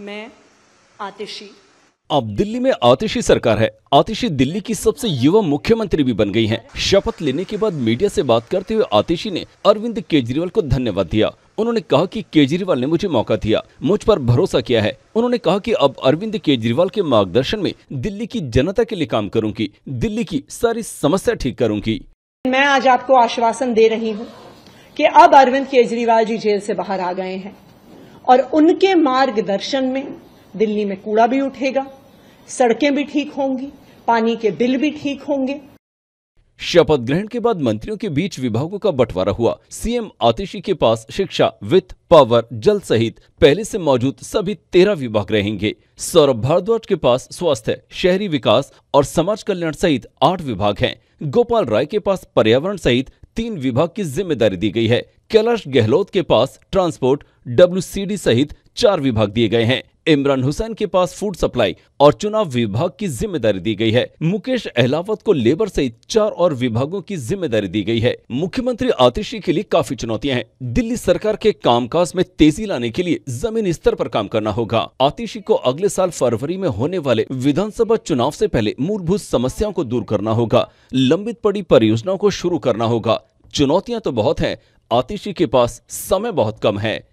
मैं आतिशी अब दिल्ली में आतिशी सरकार है आतिशी दिल्ली की सबसे युवा मुख्यमंत्री भी बन गई हैं। शपथ लेने के बाद मीडिया से बात करते हुए आतिशी ने अरविंद केजरीवाल को धन्यवाद दिया उन्होंने कहा कि केजरीवाल ने मुझे मौका दिया मुझ पर भरोसा किया है उन्होंने कहा कि अब अरविंद केजरीवाल के मार्गदर्शन में दिल्ली की जनता के लिए काम करूंगी दिल्ली की सारी समस्या ठीक करूंगी मैं आज आपको आश्वासन दे रही हूँ की अब अरविंद केजरीवाल जी जेल ऐसी बाहर आ गए हैं और उनके मार्गदर्शन में दिल्ली में कूड़ा भी उठेगा सड़कें भी ठीक होंगी पानी के बिल भी ठीक होंगे शपथ ग्रहण के बाद मंत्रियों के बीच विभागों का बंटवारा हुआ सीएम आतिशी के पास शिक्षा वित्त पावर जल सहित पहले से मौजूद सभी तेरह विभाग रहेंगे सौरभ भारद्वाज के पास स्वास्थ्य शहरी विकास और समाज कल्याण सहित आठ विभाग हैं गोपाल राय के पास पर्यावरण सहित तीन विभाग की जिम्मेदारी दी गई है कैलाश गहलोत के पास ट्रांसपोर्ट डब्ल्यू सहित चार विभाग दिए गए हैं इमरान हुसैन के पास फूड सप्लाई और चुनाव विभाग की जिम्मेदारी दी गई है मुकेश अहलावत को लेबर सहित चार और विभागों की जिम्मेदारी दी गई है मुख्यमंत्री आतिशी के लिए काफी चुनौतियां हैं दिल्ली सरकार के कामकाज में तेजी लाने के लिए जमीन स्तर पर काम करना होगा आतिशी को अगले साल फरवरी में होने वाले विधानसभा चुनाव ऐसी पहले मूलभूत समस्याओं को दूर करना होगा लंबित पड़ी परियोजनाओं को शुरू करना होगा चुनौतियां तो बहुत हैं आतिशी के पास समय बहुत कम है